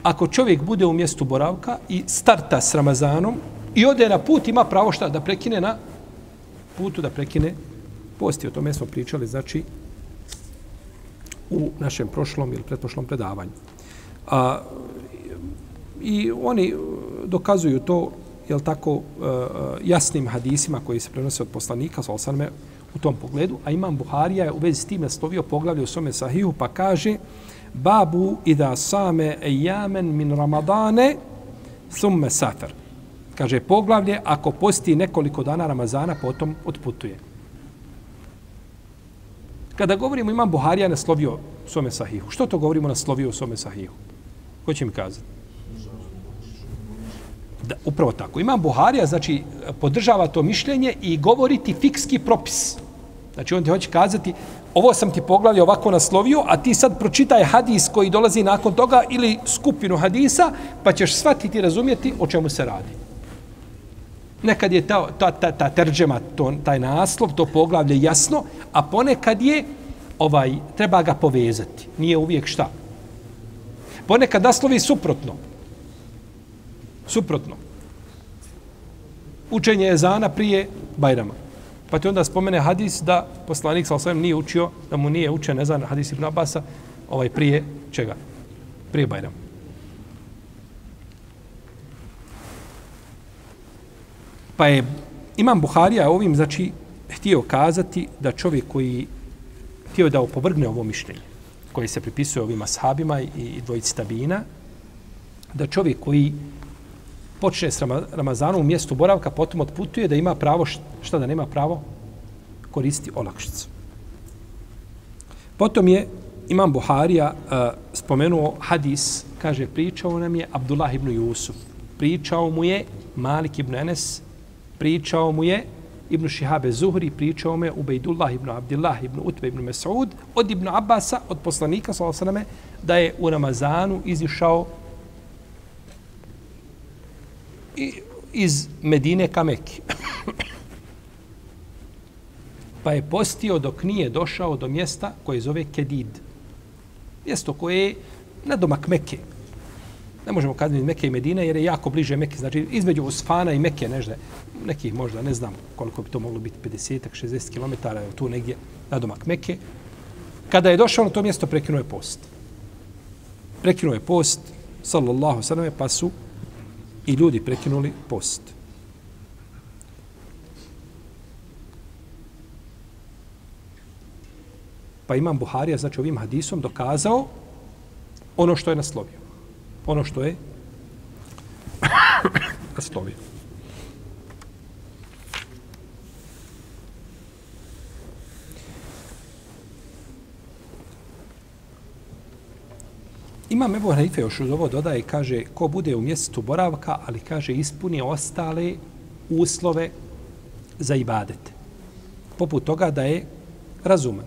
Speaker 1: ako čovjek bude u mjestu boravka i starta s Ramazanom i ode na put, ima pravo šta da prekine na putu, da prekine posti. O tome smo pričali, znači, u našem prošlom ili pretprošlom predavanju. A, I oni, dokazuju to jel tako e, e, jasnim hadisima koji se prenose od poslanika Salosarme u tom pogledu, a imam Buharija je u vezi s tim naslovio poglavlje u svome sahihu pa kaže Babu ida same jamen min ramadane summe safer. Kaže poglavlje ako posti nekoliko dana Ramazana potom otputuje. Kada govorimo imam Buharija naslovio u svome sahihu, što to govorimo naslovio u svome sahihu? Ko mi kazati? Da, upravo tako. Imam Buharija, znači, podržava to mišljenje i govoriti fikski propis. Znači, on ti hoće kazati, ovo sam ti poglavlje ovako naslovio, a ti sad pročitaj hadis koji dolazi nakon toga ili skupinu hadisa, pa ćeš shvatiti i razumjeti o čemu se radi. Nekad je ta, ta, ta, ta terđema, to, taj naslov, to poglavlje jasno, a ponekad je, ovaj, treba ga povezati. Nije uvijek šta. Ponekad naslovi suprotno suprotno. Učenje je zana prije Bajrama. Pa ti onda spomene hadis da poslanik sa osvijem nije učio, da mu nije učen ezan hadis Ibn Abasa ovaj prije čega? Prije Bajrama. Pa je Imam Buharija ovim, znači, htio kazati da čovjek koji htio da opovrgne ovo mišljenje koji se pripisuje ovima sahabima i dvojici tabina, da čovjek koji počne s Ramazanom u mjestu boravka, potom otputuje da ima pravo, šta da nema pravo, koristi olakšicu. Potom je Imam Buharija e, spomenuo hadis, kaže, pričao nam je Abdullah ibn Jusuf, pričao mu je Malik ibn Enes, pričao mu je Ibn Šihabe Zuhri, pričao mu je Ubejdullah ibn Abdullah ibn Utbe ibn Mesud, od Ibn Abasa, od poslanika, sallallahu da je u Ramazanu izišao iz Medine ka Mekke. pa je postio dok nije došao do mjesta koje zove Kedid. Mjesto koje je na domak Mekke. Ne možemo kazniti iz Mekke i Medine jer je jako bliže Mekke. Znači između Osfana i Mekke nežde. Nekih možda ne znam koliko bi to moglo biti 50-60 km tu negdje na domak Mekke. Kada je došao na to mjesto prekinuo je post. Prekinuo je post sallallahu sallam pa su i ljudi prekinuli post. Pa imam Buharija, znači ovim hadisom, dokazao ono što je naslovio. Ono što je naslovio. Ima Ebu Hanife još uz ovo dodaje kaže ko bude u mjestu boravka, ali kaže ispuni ostale uslove za ibadet. Poput toga da je razuman,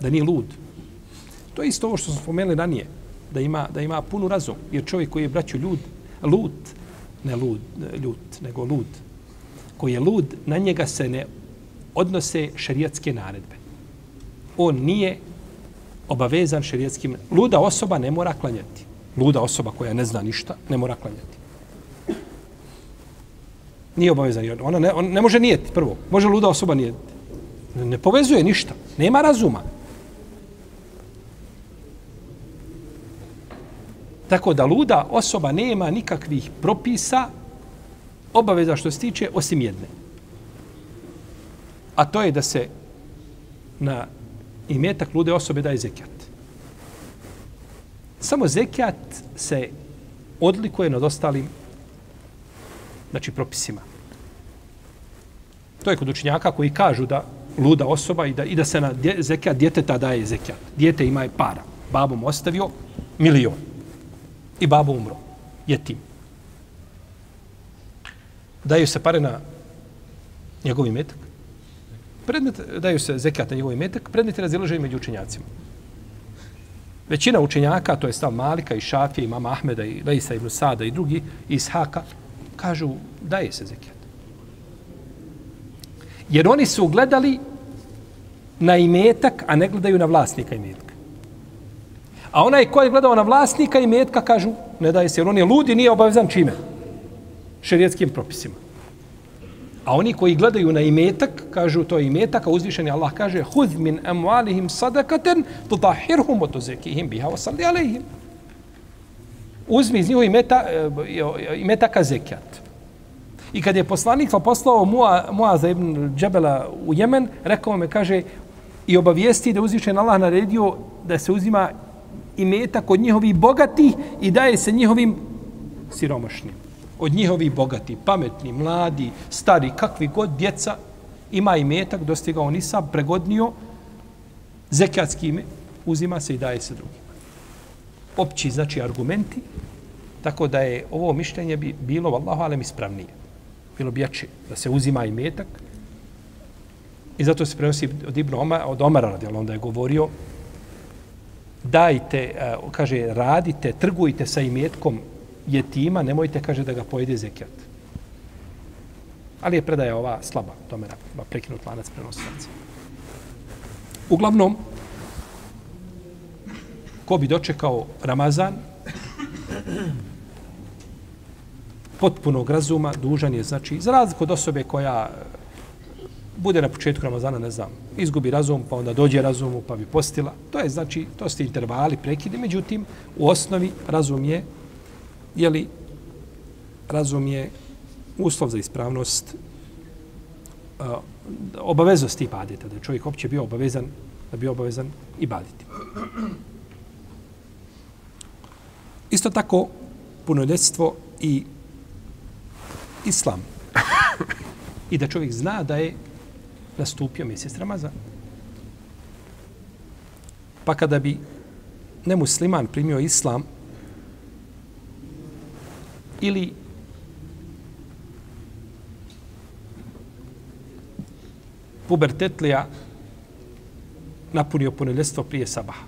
Speaker 1: da nije lud. To je isto ovo što smo spomenuli ranije, da ima, da ima punu razum. Jer čovjek koji je braću lud, lud, ne lud, ljud, nego lud, koji je lud, na njega se ne odnose šarijatske naredbe. On nije obavezan šerijetskim. Luda osoba ne mora klanjati. Luda osoba koja ne zna ništa, ne mora klanjati. Nije obavezan. Ona ne, on ne može nijeti prvo. Može luda osoba nijeti. Ne povezuje ništa. Nema razuma. Tako da luda osoba nema nikakvih propisa obaveza što se tiče osim jedne. A to je da se na i metak lude osobe daje zekijat. Samo zekijat se odlikuje nad ostalim znači, propisima. To je kod učinjaka koji kažu da luda osoba i da, i da se na dje, zekijat djeteta daje zekijat. Djete ima je para. Babom ostavio milion. I babo umro. Je tim. Daju se pare na njegovim metak predmet, daju se zekat na njegov imetak, predmet je razilaženje među učenjacima. Većina učenjaka, to je stav Malika i Šafija i mama Ahmeda i Leisa i Sada i drugi, iz Haka, kažu daje se zekat. Jer oni su gledali na imetak, a ne gledaju na vlasnika imetka. A onaj ko je gledao na vlasnika imetka, kažu, ne daje se, jer on je lud i nije obavezan čime? Šerijetskim propisima. A oni koji gledaju na imetak, kažu to je imetak, a uzvišeni Allah kaže Huz min amualihim sadakaten tutahirhum otuzekihim biha wasalli alaihim. Uzmi iz njihoj imeta, eh, imetaka zekijat. I kad je poslanik pa poslao Muaza ibn Džebela u Jemen, rekao me, kaže, i obavijesti da uzvišen Allah naredio da se uzima imetak od njihovih bogatih i daje se njihovim siromašnim od njihovi bogati, pametni, mladi, stari, kakvi god djeca, ima i metak, dostigao nisam, pregodnio, zekijatski ime, uzima se i daje se drugima. Opći, znači, argumenti, tako da je ovo mišljenje bi bilo, vallahu alem, ispravnije. Bilo bi jače da se uzima i metak. I zato se prenosi od Ibn Omar, od Omara, radi, onda je govorio, dajte, eh, kaže, radite, trgujte sa imetkom je tima, nemojte, kaže, da ga pojede zekijat. Ali je predaja ova slaba, tome je prekinut lanac prenosilaca. Uglavnom, ko bi dočekao Ramazan, potpunog razuma, dužan je, znači, za razliku od osobe koja bude na početku Ramazana, ne znam, izgubi razum, pa onda dođe razumu, pa bi postila. To je, znači, to ste intervali, prekidi. Međutim, u osnovi razum je je li razum je uslov za ispravnost uh, obaveznosti ibadeta, da je čovjek opće bio obavezan, da bio obavezan i ibaditi. Isto tako, punoljetstvo i islam. I da čovjek zna da je nastupio mjesec Ramazan. Pa kada bi nemusliman primio islam, ili pubertetlija napunio punoljestvo prije sabaha.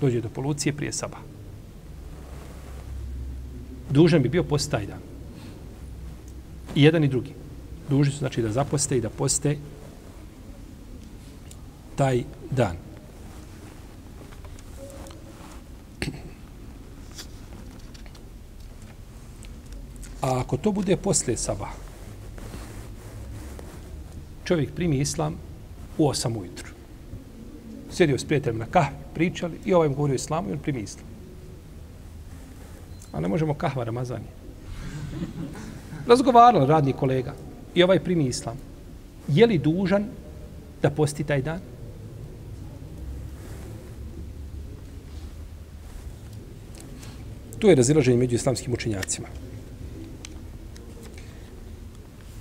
Speaker 1: Dođe do polucije prije sabaha. Dužan bi bio postaj dan. I jedan i drugi. Duži su znači da zaposte i da poste taj dan. A ako to bude posle sabah, čovjek primi islam u osam ujutru. Sjedio s prijateljem na kahvi, pričali i ovaj mu govorio islamu i on primi islam. A ne možemo kahva Ramazan je. radni kolega i ovaj primi islam. Je li dužan da posti taj dan? Tu je razilaženje među islamskim učenjacima.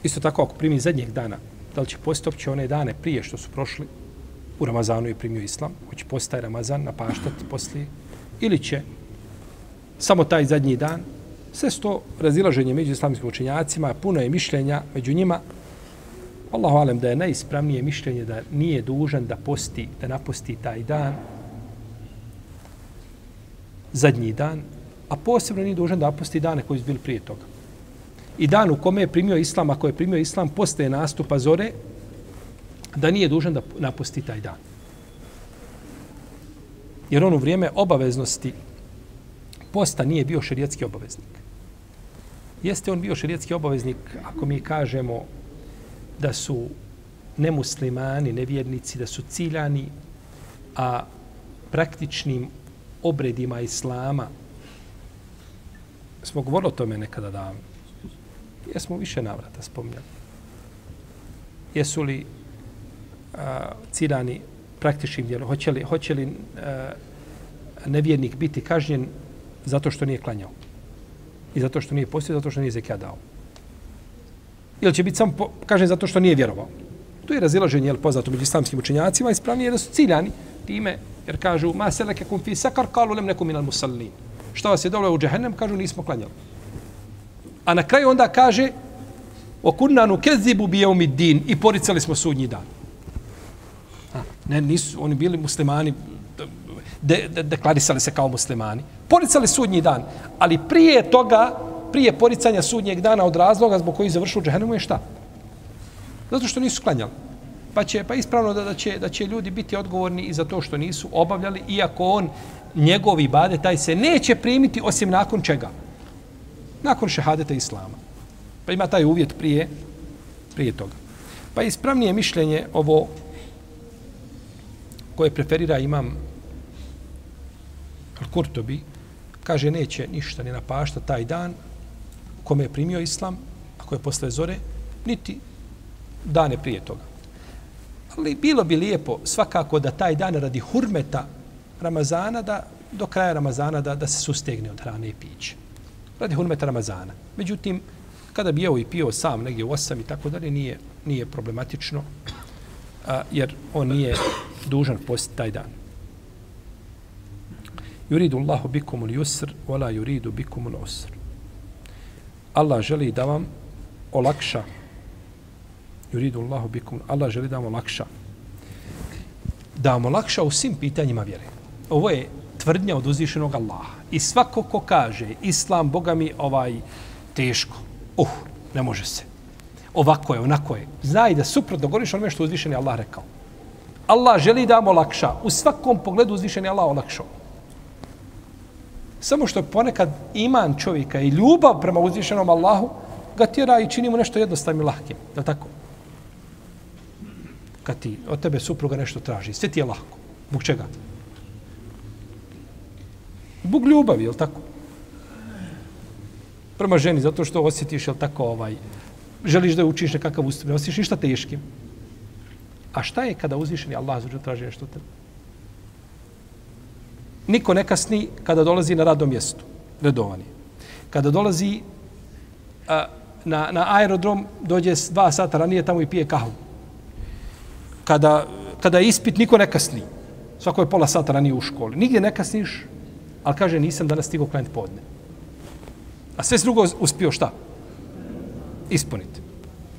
Speaker 1: Isto tako ako primi zadnjeg dana, da li će postiti opće one dane prije što su prošli, u Ramazanu je primio islam, hoće postaje Ramazan, napaštati poslije, ili će samo taj zadnji dan, sve sto razilaženje među islamskim učenjacima, puno je mišljenja među njima, Allahu alem da je najispravnije mišljenje da nije dužan da posti, da naposti taj dan, zadnji dan, a posebno nije dužan da naposti dane koji su bili prije toga i dan u kome je primio islam, ako je primio islam, postaje nastupa zore, da nije dužan da napusti taj dan. Jer on u vrijeme obaveznosti posta nije bio šerijetski obaveznik. Jeste on bio šerijetski obaveznik ako mi kažemo da su nemuslimani, nevjernici, da su ciljani, a praktičnim obredima islama smo govorili o tome nekada davno jesmo više navrata spominjali. Jesu li a, cirani praktičnim djelom? Hoće li, hoće li a, nevjernik biti kažnjen zato što nije klanjao? I zato što nije postio, zato što nije zekija dao? Ili će biti samo kažnjen zato što nije vjerovao? Tu je razilaženje jel, poznato među islamskim učenjacima i spravnije da su ciljani time, jer kažu, ma seleke kum fi sakar kalulem nekum minal musallin. Šta vas je dobro u džehennem, kažu, nismo klanjali. A na kraju onda kaže o kurnanu kezibu bi umid din i poricali smo sudnji dan. A, ne, nisu, oni bili muslimani, de, de, deklarisali se kao muslimani. Poricali sudnji dan, ali prije toga, prije poricanja sudnjeg dana od razloga zbog koji završu džahenemu je šta? Zato što nisu sklanjali. Pa će, pa ispravno da, da, će, da će ljudi biti odgovorni i za to što nisu obavljali, iako on, njegovi bade, taj se neće primiti osim nakon čega nakon šehadeta Islama. Pa ima taj uvjet prije, prije toga. Pa ispravnije mišljenje ovo koje preferira imam Al-Kurtobi, kaže neće ništa ni napašta taj dan kome je primio Islam, ako je posle zore, niti dane prije toga. Ali bilo bi lijepo svakako da taj dan radi hurmeta Ramazana, da do kraja Ramazana da, da se sustegne od hrane i pića radi hurmet Ramazana. Međutim, kada bi jeo i pio sam negdje u osam i tako dalje, nije, nije problematično, a, jer on nije dužan post taj dan. Juridu Allahu bikumul yusr, wala juridu bikumul usr. Allah želi da vam olakša. Juridu Allahu bikum, Allah želi da vam olakša. Da vam olakša u svim pitanjima vjere. Ovo je tvrdnja od uzvišenog Allaha. I svako ko kaže islam, Boga mi ovaj teško. Uh, ne može se. Ovako je, onako je. Znaj da suprot dogoriš onome što uzvišen je Allah rekao. Allah želi da vam olakša. U svakom pogledu uzvišen je Allah olakšao. Samo što ponekad iman čovjeka i ljubav prema uzvišenom Allahu ga tjera i čini mu nešto jednostavno i lahkim. Da tako? Kad ti od tebe supruga nešto traži, sve ti je lahko. Bog čega? Bog ljubavi, je li tako? Prema ženi, zato što osjetiš, je li tako, ovaj, želiš da je učiš nekakav ustup, ne osjetiš ništa teški. A šta je kada uzvišeni Allah zađe traži nešto tebe? Niko ne kasni kada dolazi na radno mjesto, redovani. Kada dolazi a, na, na aerodrom, dođe dva sata ranije tamo i pije kahu. Kada, kada je ispit, niko ne kasni. Svako je pola sata ranije u školi. Nigdje ne kasniš, ali kaže nisam danas stigao klijent podne. A sve drugo uspio šta? Ispuniti.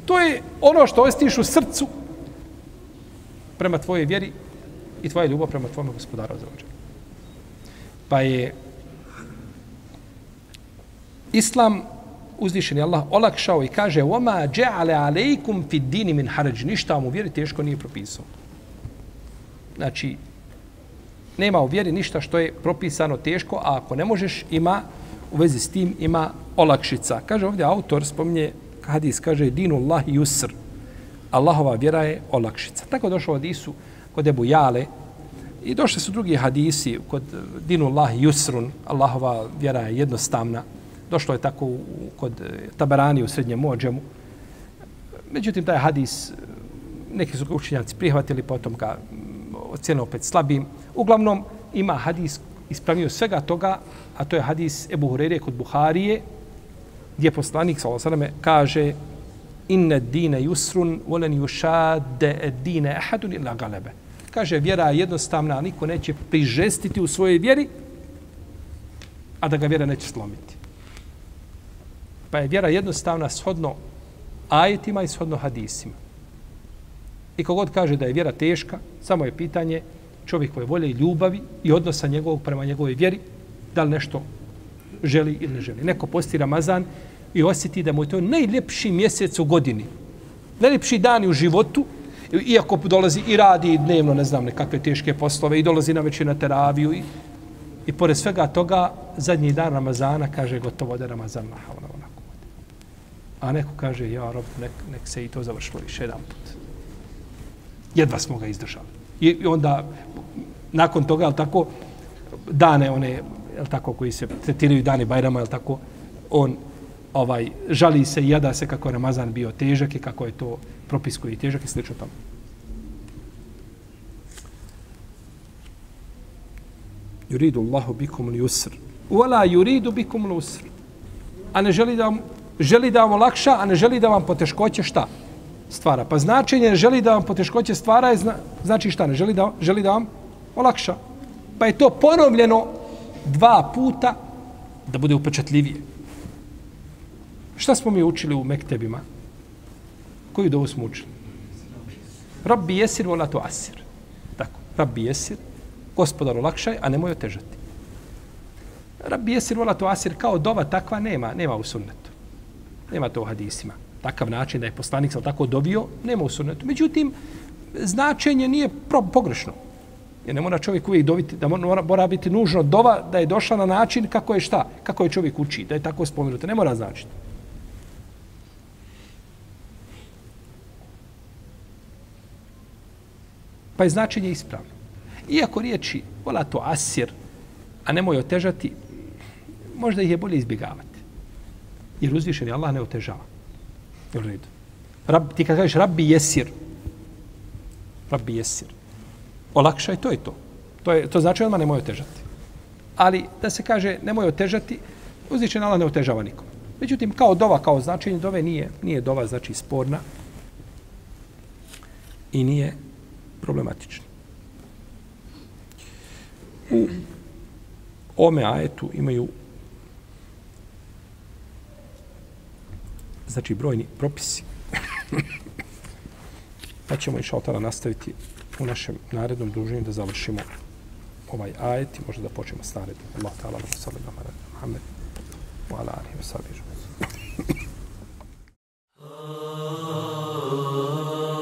Speaker 1: To je ono što ostiš u srcu prema tvoje vjeri i tvoje ljubav prema tvojom gospodaru za ođe. Pa je Islam uzvišen je Allah olakšao i kaže وَمَا جَعَلَ عَلَيْكُمْ فِي دِينِ مِنْ حَرَجِ Ništa vam u vjeri teško nije propisao. Znači, nema u vjeri ništa što je propisano teško, a ako ne možeš, ima u vezi s tim, ima olakšica. Kaže ovdje autor, spominje hadis, kaže dinu Allah yusr. Allahova vjera je olakšica. Tako došlo od Isu kod Ebu Jale i došli su drugi hadisi kod eh, dinu Allah yusrun. Allahova vjera je jednostavna. Došlo je tako kod eh, Tabarani u srednjem ođemu. Međutim, taj hadis eh, neki su ga učinjaci prihvatili, potom ga mm, ocijeno opet slabim. Uglavnom, ima hadis ispravio svega toga, a to je hadis Ebu Hurere kod Buharije, gdje poslanik sa Osaname kaže inne dine yusrun volen yushade dine ahadun illa galebe. Kaže, vjera je jednostavna, niko neće prižestiti u svojoj vjeri, a da ga vjera neće slomiti. Pa je vjera jednostavna shodno ajetima i shodno hadisima. I kogod kaže da je vjera teška, samo je pitanje čovjekove volje i ljubavi i odnosa njegovog prema njegovoj vjeri, da li nešto želi ili ne želi. Neko posti Ramazan i osjeti da mu je to najljepši mjesec u godini. Najljepši dan u životu, iako dolazi i radi dnevno, ne znam, nekakve teške poslove, i dolazi na večer na teraviju. I, I pored svega toga, zadnji dan Ramazana kaže gotovo da je Ramazan na onako. A neko kaže, ja, rob, nek, nek se i to završilo više jedan put. Jedva smo ga izdržali. I, onda nakon toga, al tako, dane one, jel tako, koji se tretiraju dane Bajrama, jel tako, on ovaj žali se i jada se kako je Ramazan bio težak i kako je to propis koji je težak i slično tamo. Juridu Allahu bikum l'usr. Vala juridu bikum l'usr. A ne želi da vam, želi da vam lakša, a ne želi da vam poteškoće Šta? stvara. Pa značenje ne želi da vam poteškoće stvara, je zna, znači šta ne želi da, želi da vam olakša. Pa je to ponovljeno dva puta da bude upečatljivije. Šta smo mi učili u Mektebima? Koju dovu smo učili? Rabbi jesir vola to asir. Tako, rabbi jesir, gospodar olakšaj, a nemoj otežati. Rabbi jesir vola to asir, kao dova takva nema, nema u sunnetu. Nema to u hadisima takav način da je poslanik sa tako dovio, nema u sunnetu. Međutim, značenje nije pogrešno. Jer ne mora čovjek uvijek doviti, da mora, mora biti nužno dova da je došla na način kako je šta, kako je čovjek uči, da je tako spomenuto. Ne mora značiti. Pa je značenje ispravno. Iako riječi, vola to asir, a moj otežati, možda ih je bolje izbjegavati. Jer uzvišen je Allah ne otežava. Jel u Rab, ti kad kažeš rabbi jesir, rabbi jesir, olakšaj, to je to. To, je, to znači odmah nemoj otežati. Ali da se kaže nemoj otežati, uzdičen Allah ne otežava nikom. Međutim, kao dova, kao značenje dove nije, nije dova, znači sporna i nije problematična. U ome ajetu imaju znači brojni propisi. pa ćemo inša otala nastaviti u našem narednom druženju da završimo ovaj ajet i možda da počnemo s narednim. Allah ta'ala, wa sallam, wa sallam, wa sallam, wa sallam, wa sallam, wa